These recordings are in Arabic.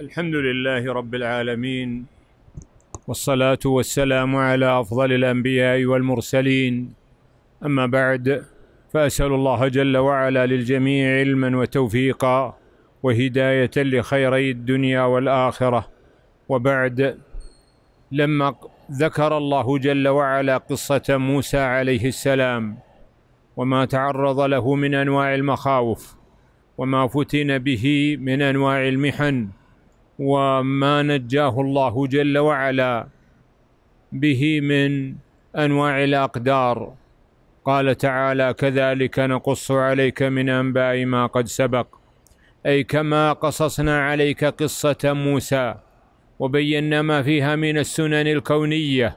الحمد لله رب العالمين والصلاة والسلام على أفضل الأنبياء والمرسلين أما بعد فأسأل الله جل وعلا للجميع علما وتوفيقا وهداية لخيري الدنيا والآخرة وبعد لما ذكر الله جل وعلا قصة موسى عليه السلام وما تعرض له من أنواع المخاوف وما فتن به من أنواع المحن وما نجاه الله جل وعلا به من انواع الاقدار قال تعالى كذلك نقص عليك من انباء ما قد سبق اي كما قصصنا عليك قصه موسى وبينا ما فيها من السنن الكونيه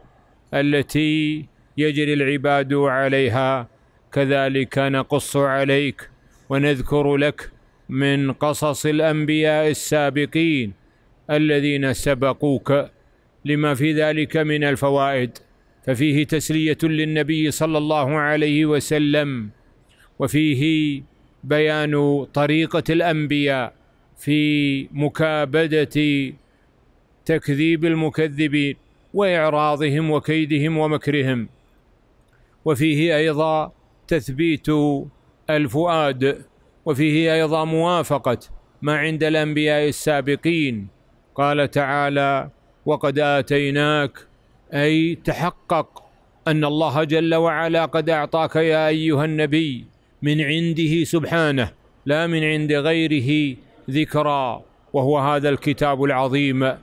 التي يجري العباد عليها كذلك نقص عليك ونذكر لك من قصص الانبياء السابقين الذين سبقوك لما في ذلك من الفوائد ففيه تسليه للنبي صلى الله عليه وسلم وفيه بيان طريقه الانبياء في مكابده تكذيب المكذبين واعراضهم وكيدهم ومكرهم وفيه ايضا تثبيت الفؤاد وفيه ايضا موافقه ما عند الانبياء السابقين قال تعالى وقد اتيناك اي تحقق ان الله جل وعلا قد اعطاك يا ايها النبي من عنده سبحانه لا من عند غيره ذكرى وهو هذا الكتاب العظيم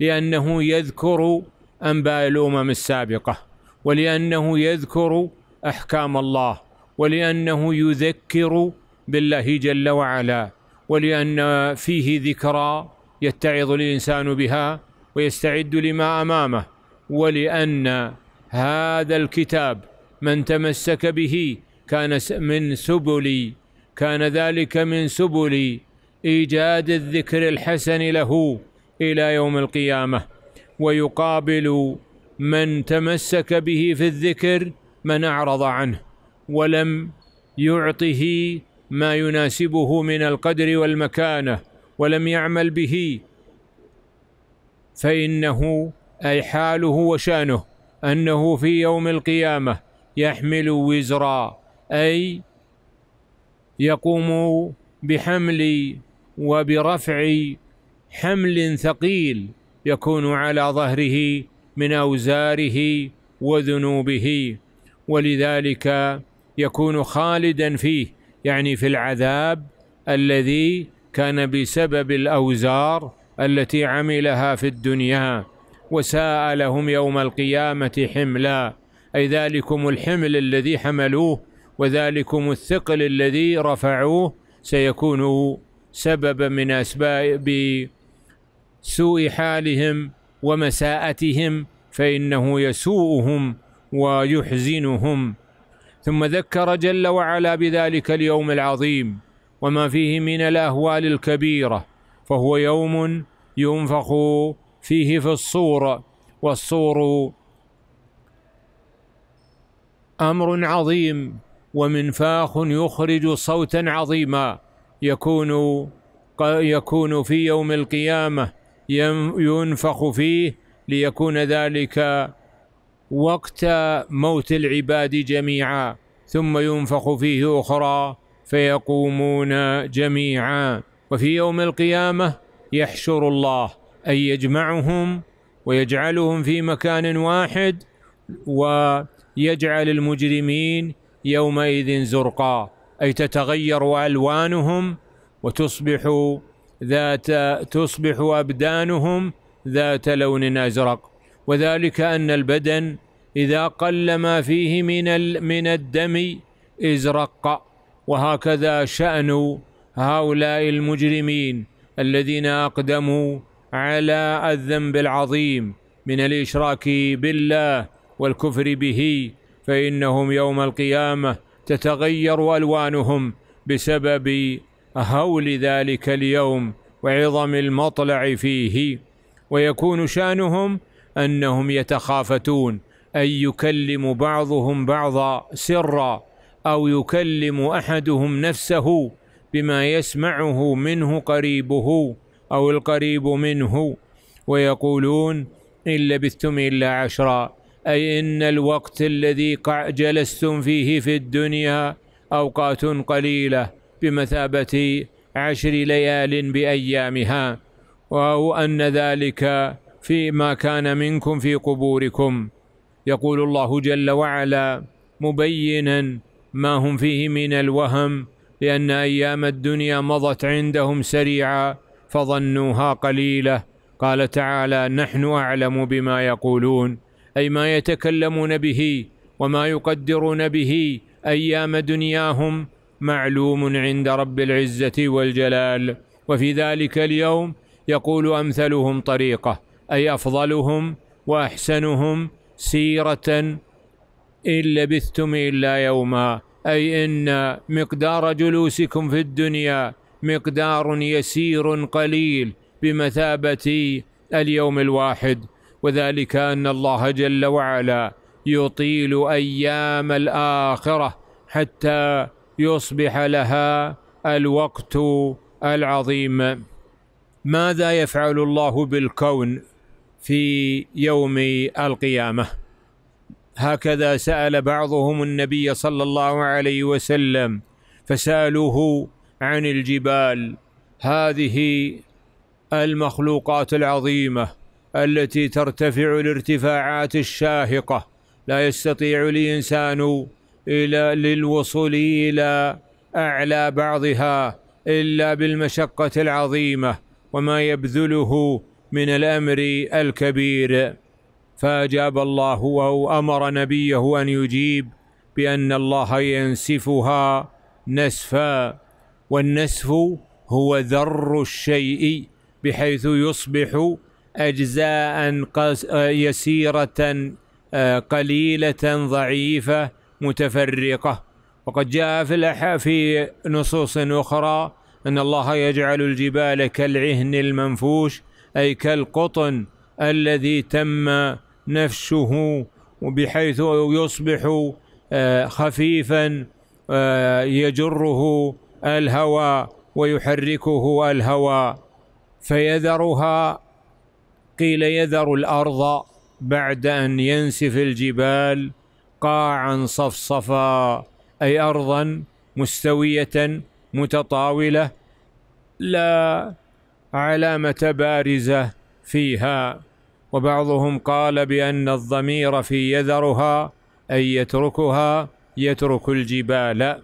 لانه يذكر انباء الامم السابقه ولانه يذكر احكام الله ولانه يذكر بالله جل وعلا ولان فيه ذكرى يتعظ الانسان بها ويستعد لما امامه ولان هذا الكتاب من تمسك به كان من سبل كان ذلك من سبل ايجاد الذكر الحسن له الى يوم القيامه ويقابل من تمسك به في الذكر من اعرض عنه ولم يعطه ما يناسبه من القدر والمكانه ولم يعمل به فانه اي حاله وشانه انه في يوم القيامه يحمل وزرا اي يقوم بحمل وبرفع حمل ثقيل يكون على ظهره من اوزاره وذنوبه ولذلك يكون خالدا فيه يعني في العذاب الذي كان بسبب الاوزار التي عملها في الدنيا وساء لهم يوم القيامه حملا اي ذلكم الحمل الذي حملوه وذلكم الثقل الذي رفعوه سيكون سببا من اسباب سوء حالهم ومساءتهم فانه يسوءهم ويحزنهم ثم ذكر جل وعلا بذلك اليوم العظيم وما فيه من الأهوال الكبيرة فهو يوم ينفخ فيه في الصور والصور أمر عظيم ومنفاخ يخرج صوتا عظيما يكون يكون في يوم القيامة ينفخ فيه ليكون ذلك وقت موت العباد جميعا ثم ينفخ فيه أخرى فيقومون جميعا وفي يوم القيامه يحشر الله أي يجمعهم ويجعلهم في مكان واحد ويجعل المجرمين يومئذ زرقا اي تتغير الوانهم وتصبح ذات تصبح ابدانهم ذات لون ازرق وذلك ان البدن اذا قل ما فيه من من الدم ازرق وهكذا شأن هؤلاء المجرمين الذين أقدموا على الذنب العظيم من الإشراك بالله والكفر به فإنهم يوم القيامة تتغير ألوانهم بسبب هول ذلك اليوم وعظم المطلع فيه ويكون شانهم انهم يتخافتون اي يكلم بعضهم بعضا سرا أو يكلم أحدهم نفسه بما يسمعه منه قريبه أو القريب منه ويقولون إن لبثتم إلا عشرا أي إن الوقت الذي جلستم فيه في الدنيا أوقات قليلة بمثابة عشر ليال بأيامها أو أن ذلك فيما كان منكم في قبوركم يقول الله جل وعلا مبينا ما هم فيه من الوهم لأن أيام الدنيا مضت عندهم سريعا فظنوها قليلة قال تعالى نحن أعلم بما يقولون أي ما يتكلمون به وما يقدرون به أيام دنياهم معلوم عند رب العزة والجلال وفي ذلك اليوم يقول أمثلهم طريقة أي أفضلهم وأحسنهم سيرة إن لبثتم إلا يوما أي إن مقدار جلوسكم في الدنيا مقدار يسير قليل بمثابة اليوم الواحد وذلك أن الله جل وعلا يطيل أيام الآخرة حتى يصبح لها الوقت العظيم ماذا يفعل الله بالكون في يوم القيامه هكذا سال بعضهم النبي صلى الله عليه وسلم فسالوه عن الجبال هذه المخلوقات العظيمه التي ترتفع الارتفاعات الشاهقه لا يستطيع الانسان الى للوصول الى اعلى بعضها الا بالمشقه العظيمه وما يبذله من الامر الكبير فأجاب الله أو أمر نبيه أن يجيب بأن الله ينسفها نسفا والنسف هو ذر الشيء بحيث يصبح أجزاء يسيرة آه، قليلة ضعيفة متفرقة وقد جاء في في نصوص أخرى أن الله يجعل الجبال كالعهن المنفوش أي كالقطن الذي تم نفسه بحيث يصبح آه، خفيفا آه، يجره الهوى ويحركه الهوى فيذرها قيل يذر الارض بعد ان ينسف الجبال قاعا صفصفا اي ارضا مستويه متطاوله لا علامه بارزه فيها وبعضهم قال بأن الضمير في يذرها أي يتركها يترك الجبال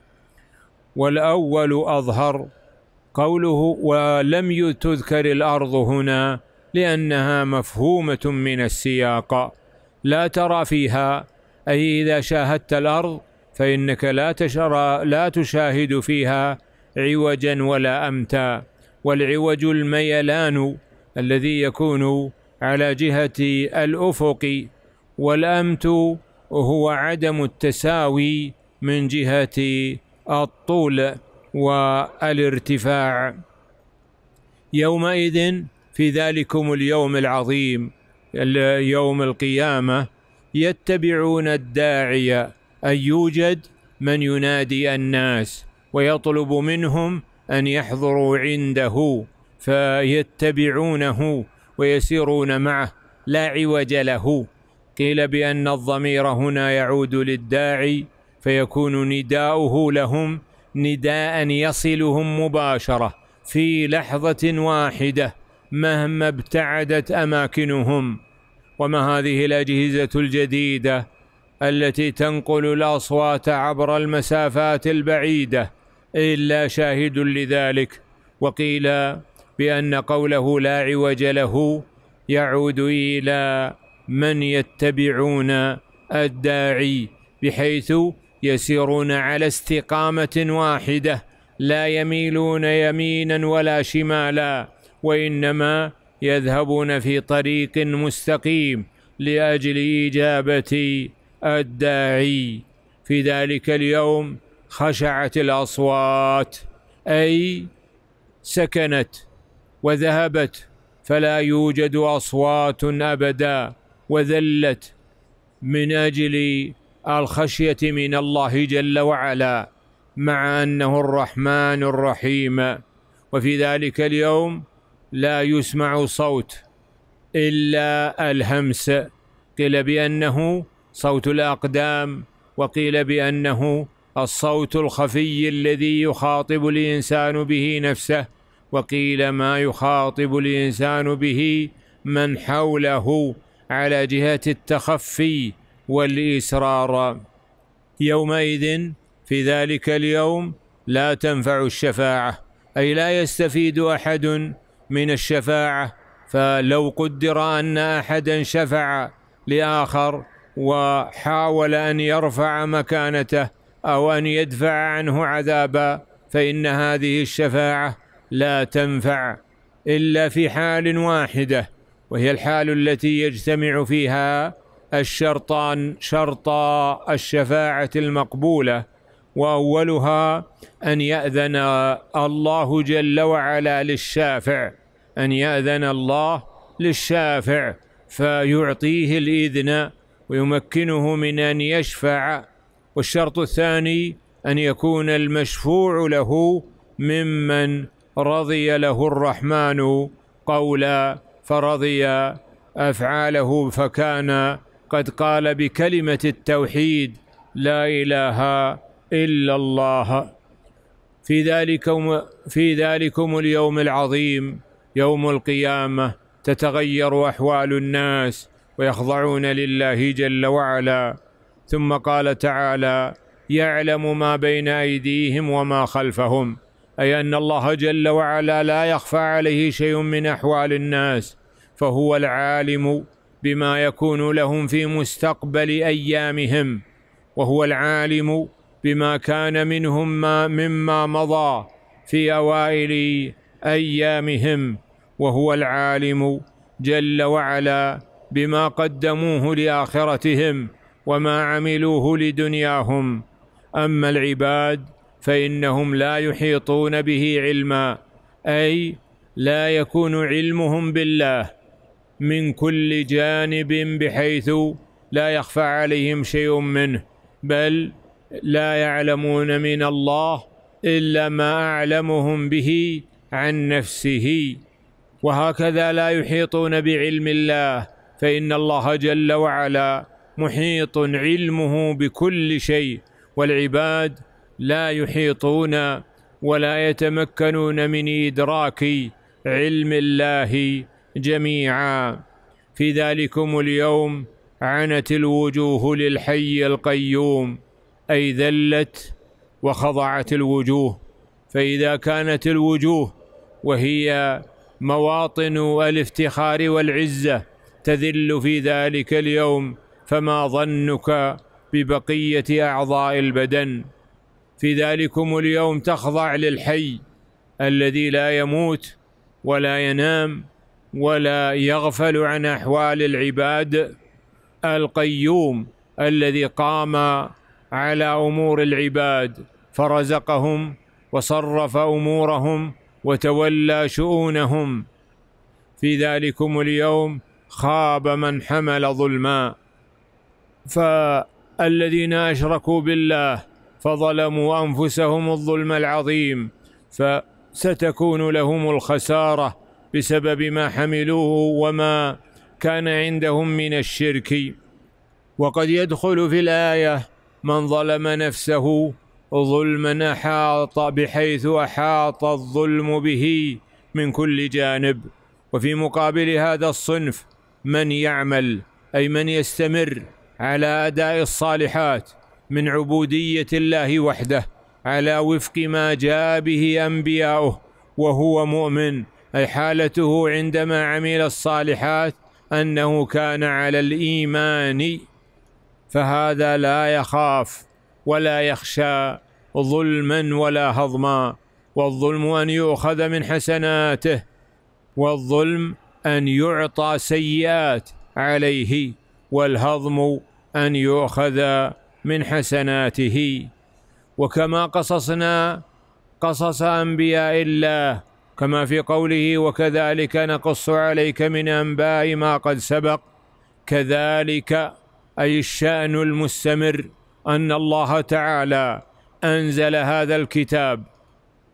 والأول أظهر قوله ولم تذكر الأرض هنا لأنها مفهومة من السياق لا ترى فيها أي إذا شاهدت الأرض فإنك لا تشرى لا تشاهد فيها عوجا ولا أمتا والعوج الميلان الذي يكون على جهة الأفق والأمت هو عدم التساوي من جهة الطول والارتفاع يومئذ في ذلكم اليوم العظيم يوم القيامة يتبعون الداعي أن يوجد من ينادي الناس ويطلب منهم أن يحضروا عنده فيتبعونه ويسيرون معه لا عوج له قيل بأن الضمير هنا يعود للداعي فيكون نداؤه لهم نداء يصلهم مباشرة في لحظة واحدة مهما ابتعدت أماكنهم وما هذه الأجهزة الجديدة التي تنقل الأصوات عبر المسافات البعيدة إلا شاهد لذلك وقيل بأن قوله لا عوج له يعود إلى من يتبعون الداعي بحيث يسيرون على استقامة واحدة لا يميلون يمينا ولا شمالا وإنما يذهبون في طريق مستقيم لأجل إجابة الداعي في ذلك اليوم خشعت الأصوات أي سكنت وذهبت فلا يوجد اصوات ابدا وذلت من اجل الخشيه من الله جل وعلا مع انه الرحمن الرحيم وفي ذلك اليوم لا يسمع صوت الا الهمس قيل بانه صوت الاقدام وقيل بانه الصوت الخفي الذي يخاطب الانسان به نفسه وقيل ما يخاطب الإنسان به من حوله على جهة التخفي والإسرار يومئذ في ذلك اليوم لا تنفع الشفاعة أي لا يستفيد أحد من الشفاعة فلو قدر أن أحدا شفع لآخر وحاول أن يرفع مكانته أو أن يدفع عنه عذابا فإن هذه الشفاعة لا تنفع إلا في حال واحدة وهي الحال التي يجتمع فيها الشرطان شرطا الشفاعة المقبولة وأولها أن يأذن الله جل وعلا للشافع أن يأذن الله للشافع فيعطيه الإذن ويمكنه من أن يشفع والشرط الثاني أن يكون المشفوع له ممن رضي له الرحمن قولا فرضي افعاله فكان قد قال بكلمه التوحيد لا اله الا الله في ذلكم في ذلكم اليوم العظيم يوم القيامه تتغير احوال الناس ويخضعون لله جل وعلا ثم قال تعالى يعلم ما بين ايديهم وما خلفهم أي أن الله جل وعلا لا يخفى عليه شيء من أحوال الناس فهو العالم بما يكون لهم في مستقبل أيامهم وهو العالم بما كان منهم ما مما مضى في أوائل أيامهم وهو العالم جل وعلا بما قدموه لآخرتهم وما عملوه لدنياهم أما العباد فانهم لا يحيطون به علما اي لا يكون علمهم بالله من كل جانب بحيث لا يخفى عليهم شيء منه بل لا يعلمون من الله الا ما اعلمهم به عن نفسه وهكذا لا يحيطون بعلم الله فان الله جل وعلا محيط علمه بكل شيء والعباد لا يحيطون ولا يتمكنون من إدراك علم الله جميعا في ذلكم اليوم عنت الوجوه للحي القيوم أي ذلت وخضعت الوجوه فإذا كانت الوجوه وهي مواطن الافتخار والعزة تذل في ذلك اليوم فما ظنك ببقية أعضاء البدن في ذلكم اليوم تخضع للحي الذي لا يموت ولا ينام ولا يغفل عن احوال العباد القيوم الذي قام على امور العباد فرزقهم وصرف امورهم وتولى شؤونهم في ذلكم اليوم خاب من حمل ظلما فالذين اشركوا بالله فظلموا انفسهم الظلم العظيم فستكون لهم الخساره بسبب ما حملوه وما كان عندهم من الشرك وقد يدخل في الايه من ظلم نفسه ظلما احاط بحيث احاط الظلم به من كل جانب وفي مقابل هذا الصنف من يعمل اي من يستمر على اداء الصالحات من عبودية الله وحده على وفق ما جاء به أنبياؤه وهو مؤمن أي حالته عندما عمل الصالحات أنه كان على الإيمان فهذا لا يخاف ولا يخشى ظلما ولا هضما والظلم أن يؤخذ من حسناته والظلم أن يعطى سيئات عليه والهضم أن يؤخذ من حسناته وكما قصصنا قصص انبياء الله كما في قوله وكذلك نقص عليك من انباء ما قد سبق كذلك اي الشان المستمر ان الله تعالى انزل هذا الكتاب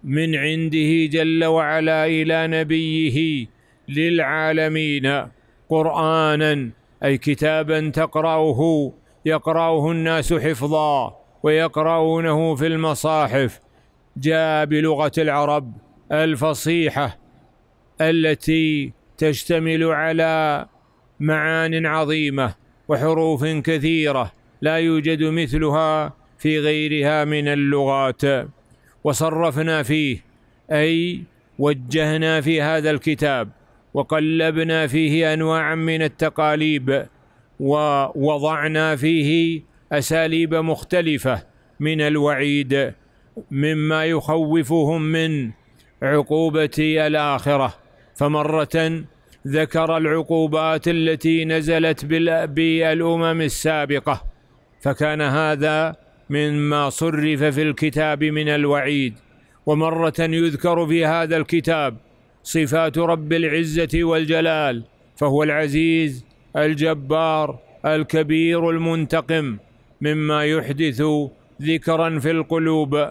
من عنده جل وعلا الى نبيه للعالمين قرانا اي كتابا تقراه يقرأه الناس حفظا ويقرأونه في المصاحف جاء بلغة العرب الفصيحة التي تشتمل على معان عظيمة وحروف كثيرة لا يوجد مثلها في غيرها من اللغات وصرفنا فيه أي وجهنا في هذا الكتاب وقلبنا فيه أنواعا من التقاليب ووضعنا فيه اساليب مختلفه من الوعيد مما يخوفهم من عقوبه الاخره فمره ذكر العقوبات التي نزلت بالامم السابقه فكان هذا مما صرف في الكتاب من الوعيد ومره يذكر في هذا الكتاب صفات رب العزه والجلال فهو العزيز الجبار الكبير المنتقم مما يحدث ذكرا في القلوب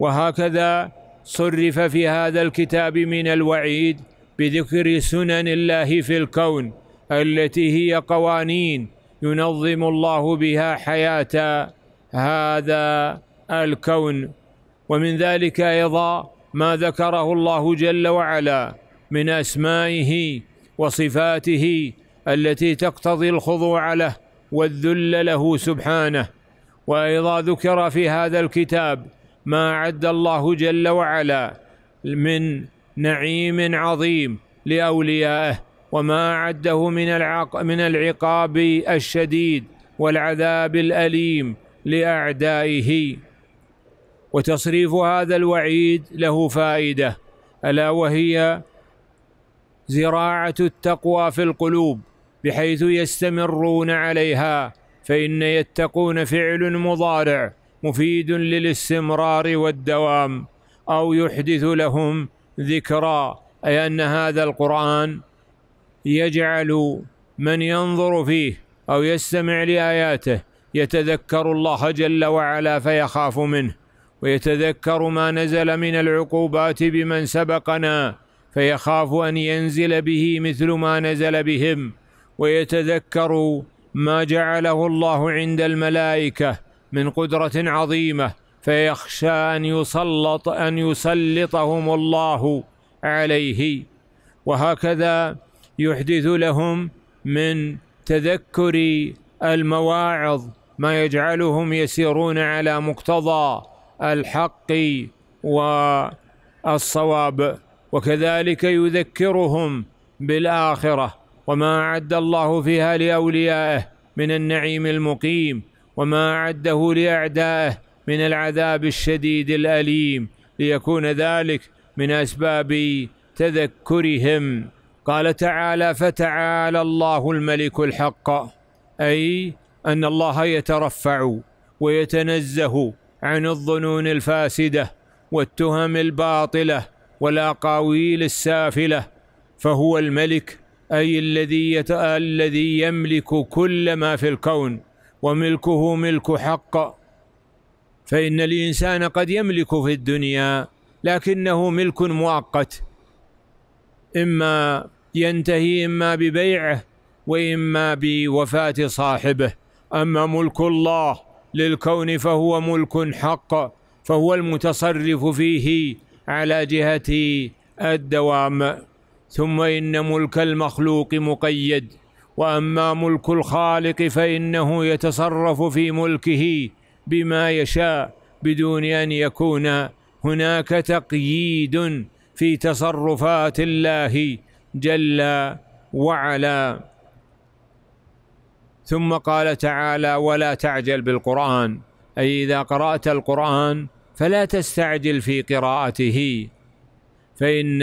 وهكذا صرف في هذا الكتاب من الوعيد بذكر سنن الله في الكون التي هي قوانين ينظم الله بها حياه هذا الكون ومن ذلك ايضا ما ذكره الله جل وعلا من اسمائه وصفاته التي تقتضي الخضوع له والذل له سبحانه وايضا ذكر في هذا الكتاب ما اعد الله جل وعلا من نعيم عظيم لاوليائه وما عده من من العقاب الشديد والعذاب الاليم لاعدائه وتصريف هذا الوعيد له فائده الا وهي زراعه التقوى في القلوب بحيث يستمرون عليها فإن يتقون فعل مضارع مفيد للاستمرار والدوام أو يحدث لهم ذكرى أي أن هذا القرآن يجعل من ينظر فيه أو يستمع لآياته يتذكر الله جل وعلا فيخاف منه ويتذكر ما نزل من العقوبات بمن سبقنا فيخاف أن ينزل به مثل ما نزل بهم ويتذكروا ما جعله الله عند الملائكة من قدرة عظيمة فيخشى أن يسلط أن يسلطهم الله عليه وهكذا يحدث لهم من تذكر المواعظ ما يجعلهم يسيرون على مقتضى الحق والصواب وكذلك يذكرهم بالآخرة وما أعد الله فيها لأوليائه من النعيم المقيم وما أعده لأعدائه من العذاب الشديد الأليم ليكون ذلك من أسباب تذكرهم قال تعالى فتعالى الله الملك الحق أي أن الله يترفع ويتنزه عن الظنون الفاسدة والتهم الباطلة والأقاويل السافلة فهو الملك أي الذي الذي يملك كل ما في الكون وملكه ملك حق فإن الإنسان قد يملك في الدنيا لكنه ملك مؤقت إما ينتهي إما ببيعه وإما بوفاة صاحبه أما ملك الله للكون فهو ملك حق فهو المتصرف فيه على جهة الدوام ثم إن ملك المخلوق مقيد وأما ملك الخالق فإنه يتصرف في ملكه بما يشاء بدون أن يكون هناك تقييد في تصرفات الله جل وعلا ثم قال تعالى ولا تعجل بالقرآن أي إذا قرأت القرآن فلا تستعجل في قراءته فإن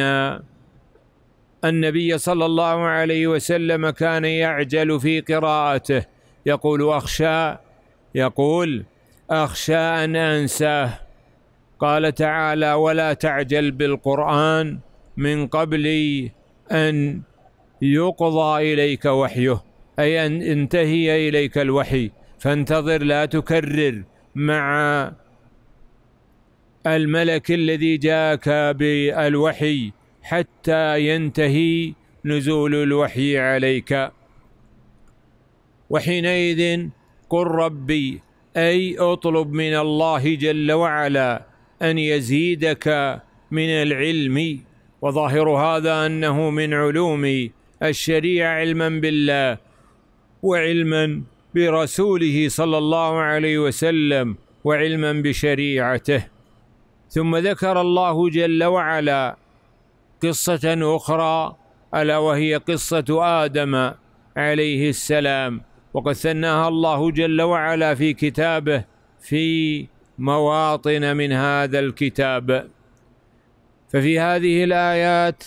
النبي صلى الله عليه وسلم كان يعجل في قراءته يقول أخشى يقول أخشى أن أنساه قال تعالى ولا تعجل بالقرآن من قبل أن يقضى إليك وحيه أي أن انتهي إليك الوحي فانتظر لا تكرر مع الملك الذي جاءك بالوحي حتى ينتهي نزول الوحي عليك وحينئذ قل ربي اي اطلب من الله جل وعلا ان يزيدك من العلم وظاهر هذا انه من علوم الشريعه علما بالله وعلما برسوله صلى الله عليه وسلم وعلما بشريعته ثم ذكر الله جل وعلا قصة أخرى ألا وهي قصة آدم عليه السلام وقد ثناها الله جل وعلا في كتابه في مواطن من هذا الكتاب ففي هذه الآيات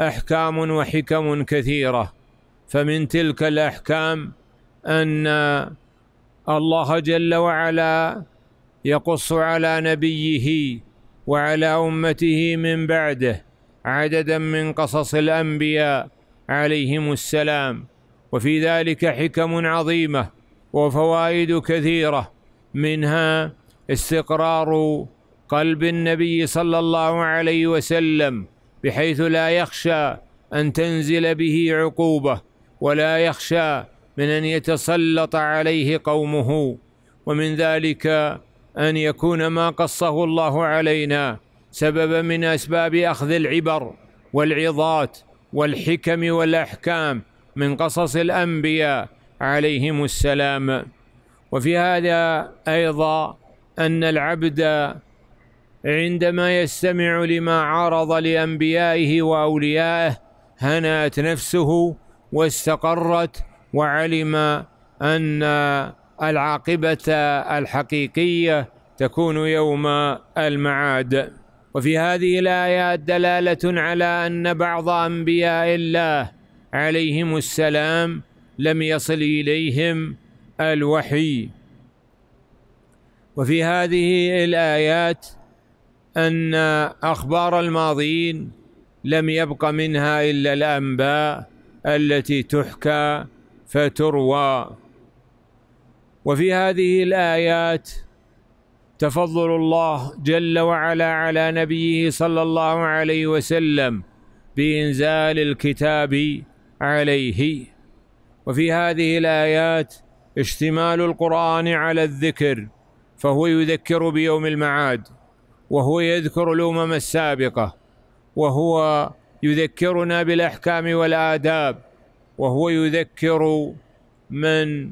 أحكام وحكم كثيرة فمن تلك الأحكام أن الله جل وعلا يقص على نبيه وعلى أمته من بعده عددا من قصص الانبياء عليهم السلام وفي ذلك حكم عظيمه وفوائد كثيره منها استقرار قلب النبي صلى الله عليه وسلم بحيث لا يخشى ان تنزل به عقوبه ولا يخشى من ان يتسلط عليه قومه ومن ذلك ان يكون ما قصه الله علينا سببا من اسباب اخذ العبر والعظات والحكم والاحكام من قصص الانبياء عليهم السلام وفي هذا ايضا ان العبد عندما يستمع لما عرض لانبيائه واوليائه هنات نفسه واستقرت وعلم ان العاقبه الحقيقيه تكون يوم المعاد وفي هذه الآيات دلالة على أن بعض أنبياء الله عليهم السلام لم يصل إليهم الوحي وفي هذه الآيات أن أخبار الماضين لم يبق منها إلا الأنباء التي تحكى فتروى وفي هذه الآيات تفضل الله جل وعلا على نبيه صلى الله عليه وسلم بإنزال الكتاب عليه وفي هذه الآيات اشتمال القرآن على الذكر فهو يذكر بيوم المعاد وهو يذكر الأمم السابقة وهو يذكرنا بالأحكام والآداب وهو يذكر من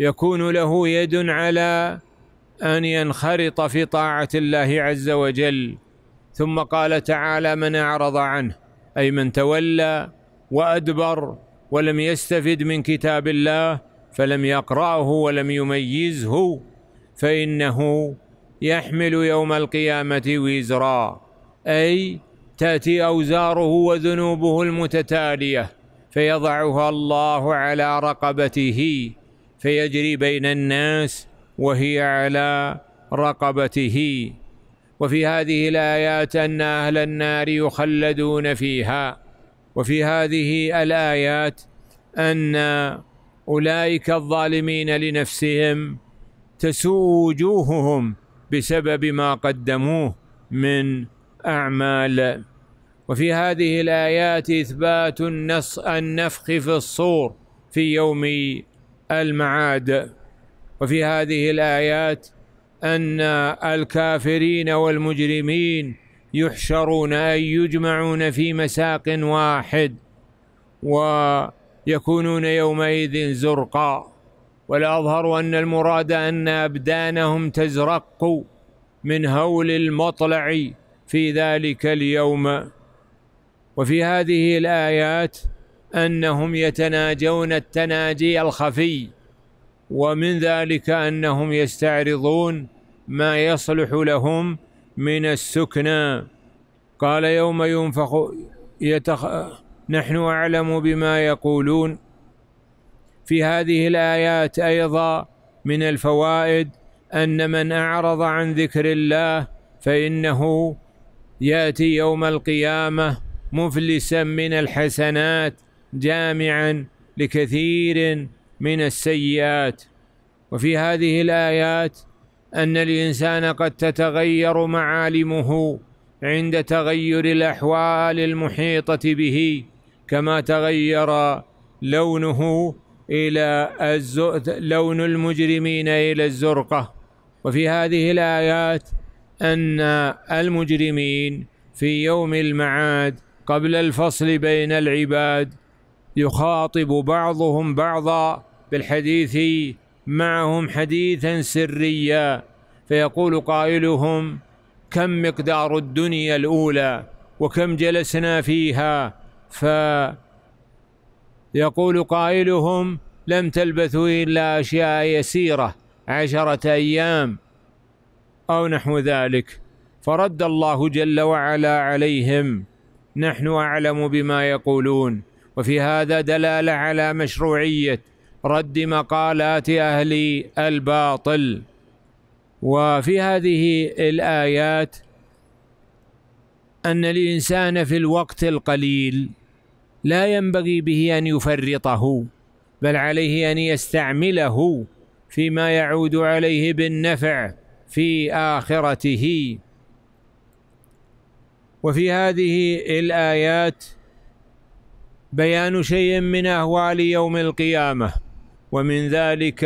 يكون له يد على أن ينخرط في طاعة الله عز وجل ثم قال تعالى من أعرض عنه أي من تولى وأدبر ولم يستفد من كتاب الله فلم يقرأه ولم يميزه فإنه يحمل يوم القيامة وزرا أي تأتي أوزاره وذنوبه المتتالية فيضعها الله على رقبته فيجري بين الناس وهي على رقبته وفي هذه الآيات أن أهل النار يخلدون فيها وفي هذه الآيات أن أولئك الظالمين لنفسهم تسوء وجوههم بسبب ما قدموه من أعمال وفي هذه الآيات إثبات النفخ في الصور في يوم المعاد وفي هذه الآيات أن الكافرين والمجرمين يحشرون أي يجمعون في مساق واحد ويكونون يومئذ زرقا والأظهر أن المراد أن أبدانهم تزرق من هول المطلع في ذلك اليوم وفي هذه الآيات أنهم يتناجون التناجي الخفي ومن ذلك انهم يستعرضون ما يصلح لهم من السكنى قال يوم ينفخ يتخ... نحن اعلم بما يقولون في هذه الايات ايضا من الفوائد ان من اعرض عن ذكر الله فانه ياتي يوم القيامه مفلسا من الحسنات جامعا لكثير من السيئات وفي هذه الايات ان الانسان قد تتغير معالمه عند تغير الاحوال المحيطه به كما تغير لونه الى لون المجرمين الى الزرقه وفي هذه الايات ان المجرمين في يوم المعاد قبل الفصل بين العباد يخاطب بعضهم بعضا بالحديث معهم حديثا سريا فيقول قائلهم كم مقدار الدنيا الاولى وكم جلسنا فيها فيقول قائلهم لم تلبثوا الا اشياء يسيره عشره ايام او نحو ذلك فرد الله جل وعلا عليهم نحن اعلم بما يقولون وفي هذا دلاله على مشروعيه رد مقالات أهل الباطل وفي هذه الآيات أن الإنسان في الوقت القليل لا ينبغي به أن يفرطه بل عليه أن يستعمله فيما يعود عليه بالنفع في آخرته وفي هذه الآيات بيان شيء من أهوال يوم القيامة ومن ذلك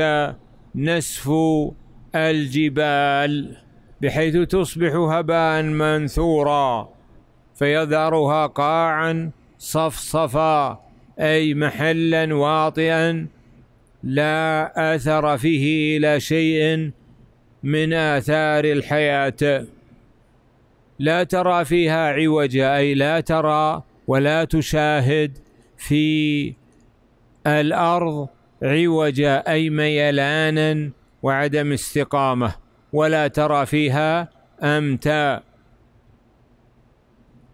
نسف الجبال بحيث تصبح هباء منثورا فيذرها قاعا صفصفا اي محلا واطئا لا اثر فيه الى شيء من اثار الحياه لا ترى فيها عوجا اي لا ترى ولا تشاهد في الارض عوجا أي ميلانا وعدم استقامة ولا ترى فيها أمتا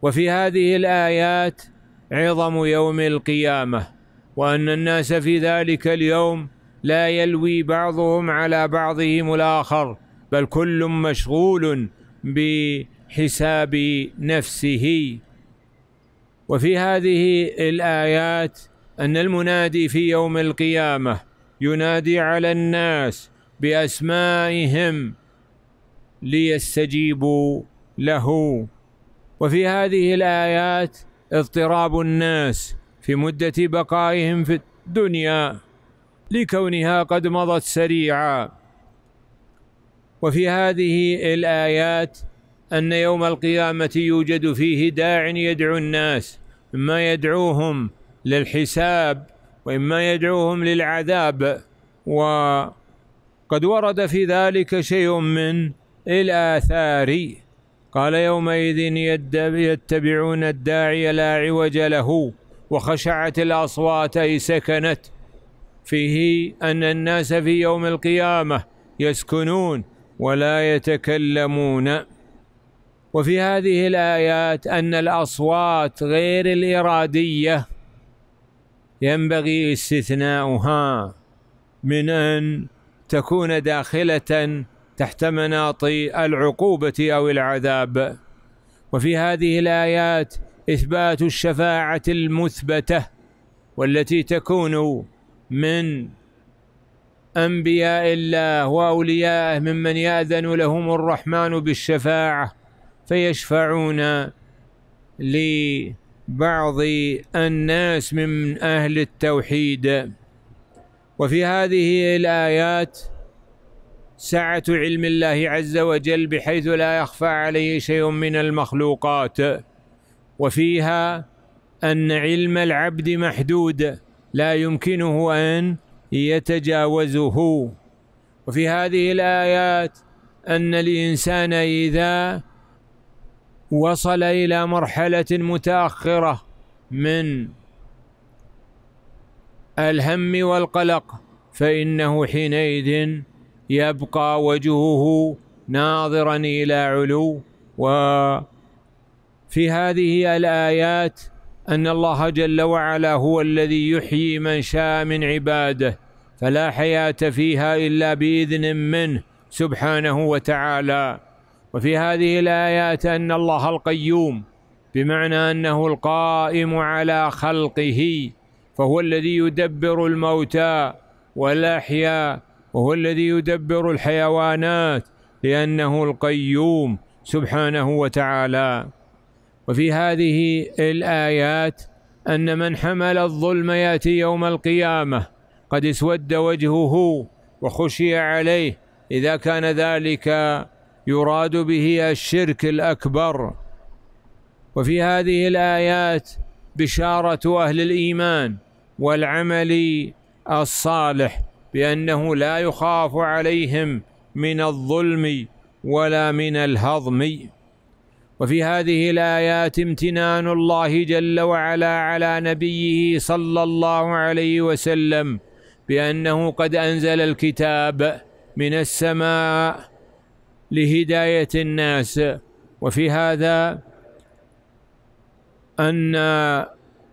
وفي هذه الآيات عظم يوم القيامة وأن الناس في ذلك اليوم لا يلوي بعضهم على بعضهم الآخر بل كل مشغول بحساب نفسه وفي هذه الآيات ان المنادي في يوم القيامه ينادي على الناس باسمائهم ليستجيبوا له وفي هذه الايات اضطراب الناس في مده بقائهم في الدنيا لكونها قد مضت سريعا وفي هذه الايات ان يوم القيامه يوجد فيه داع يدعو الناس ما يدعوهم للحساب واما يدعوهم للعذاب وقد ورد في ذلك شيء من الاثار قال يومئذ يتبعون الداعي لا عوج له وخشعت الاصوات اي سكنت فيه ان الناس في يوم القيامه يسكنون ولا يتكلمون وفي هذه الايات ان الاصوات غير الاراديه ينبغي استثناؤها من ان تكون داخله تحت مناط العقوبه او العذاب وفي هذه الايات اثبات الشفاعه المثبته والتي تكون من انبياء الله واوليائه ممن ياذن لهم الرحمن بالشفاعه فيشفعون لي بعض الناس من أهل التوحيد وفي هذه الآيات سعة علم الله عز وجل بحيث لا يخفى عليه شيء من المخلوقات وفيها أن علم العبد محدود لا يمكنه أن يتجاوزه وفي هذه الآيات أن الإنسان إذا وصل إلى مرحلة متأخرة من الهم والقلق فإنه حينئذ يبقى وجهه ناظرا إلى علو وفي هذه الآيات أن الله جل وعلا هو الذي يحيي من شاء من عباده فلا حياة فيها إلا بإذن منه سبحانه وتعالى وفي هذه الآيات أن الله القيوم بمعنى أنه القائم على خلقه فهو الذي يدبر الموتى والأحياء وهو الذي يدبر الحيوانات لأنه القيوم سبحانه وتعالى وفي هذه الآيات أن من حمل الظلم يأتي يوم القيامة قد اسود وجهه وخشي عليه إذا كان ذلك يراد به الشرك الأكبر وفي هذه الآيات بشارة أهل الإيمان والعمل الصالح بأنه لا يخاف عليهم من الظلم ولا من الهضم وفي هذه الآيات امتنان الله جل وعلا على نبيه صلى الله عليه وسلم بأنه قد أنزل الكتاب من السماء لهدايه الناس وفي هذا ان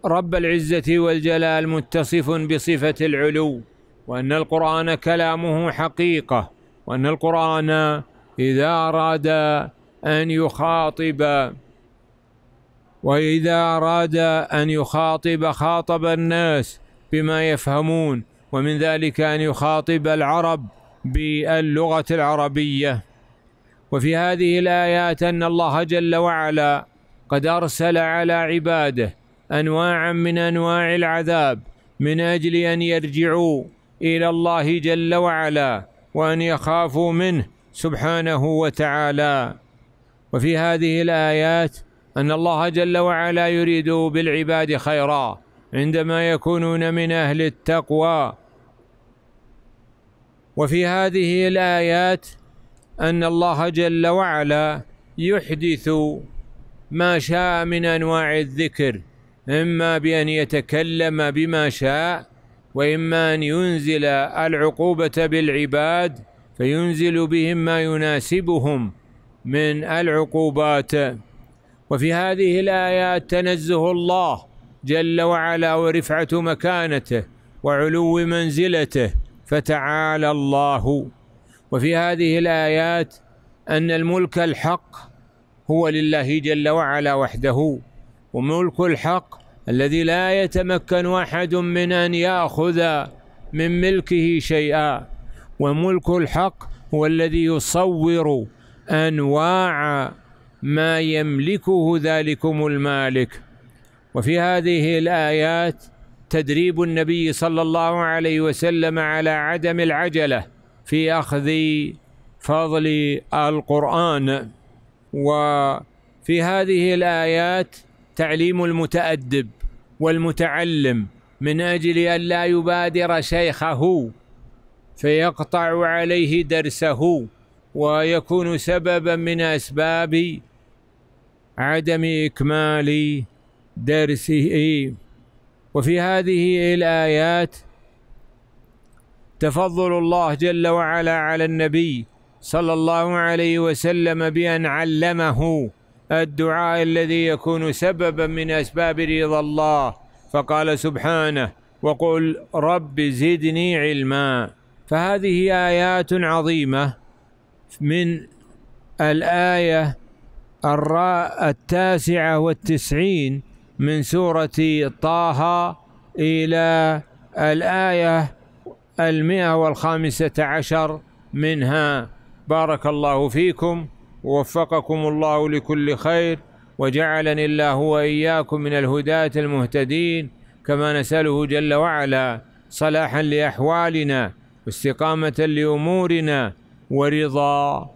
رب العزه والجلال متصف بصفه العلو وان القران كلامه حقيقه وان القران اذا اراد ان يخاطب واذا اراد ان يخاطب خاطب الناس بما يفهمون ومن ذلك ان يخاطب العرب باللغه العربيه وفي هذه الايات ان الله جل وعلا قد ارسل على عباده انواعا من انواع العذاب من اجل ان يرجعوا الى الله جل وعلا وان يخافوا منه سبحانه وتعالى وفي هذه الايات ان الله جل وعلا يريد بالعباد خيرا عندما يكونون من اهل التقوى وفي هذه الايات أن الله جل وعلا يحدث ما شاء من أنواع الذكر إما بأن يتكلم بما شاء وإما أن ينزل العقوبة بالعباد فينزل بهم ما يناسبهم من العقوبات وفي هذه الآيات تنزه الله جل وعلا ورفعة مكانته وعلو منزلته فتعالى الله وفي هذه الآيات أن الملك الحق هو لله جل وعلا وحده وملك الحق الذي لا يتمكن أحد من أن يأخذ من ملكه شيئا وملك الحق هو الذي يصور أنواع ما يملكه ذلكم المالك وفي هذه الآيات تدريب النبي صلى الله عليه وسلم على عدم العجله في اخذ فضل القران وفي هذه الايات تعليم المتادب والمتعلم من اجل ان لا يبادر شيخه فيقطع عليه درسه ويكون سببا من اسباب عدم اكمال درسه وفي هذه الايات تفضل الله جل وعلا على النبي صلى الله عليه وسلم بأن علمه الدعاء الذي يكون سببا من أسباب رضا الله فقال سبحانه وقل رب زدني علما فهذه آيات عظيمة من الآية التاسعة والتسعين من سورة طه إلى الآية المئة والخامسة عشر منها بارك الله فيكم ووفقكم الله لكل خير وجعلني الله وإياكم من الهداة المهتدين كما نسأله جل وعلا صلاحا لأحوالنا واستقامة لأمورنا ورضا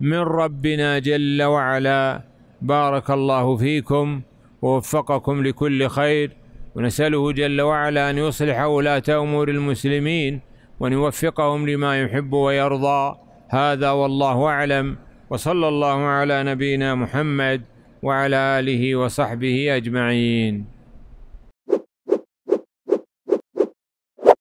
من ربنا جل وعلا بارك الله فيكم ووفقكم لكل خير ونسأله جل وعلا أن يصلح ولاة أمور المسلمين وأن يوفقهم لما يحب ويرضى هذا والله أعلم وصلى الله على نبينا محمد وعلى آله وصحبه أجمعين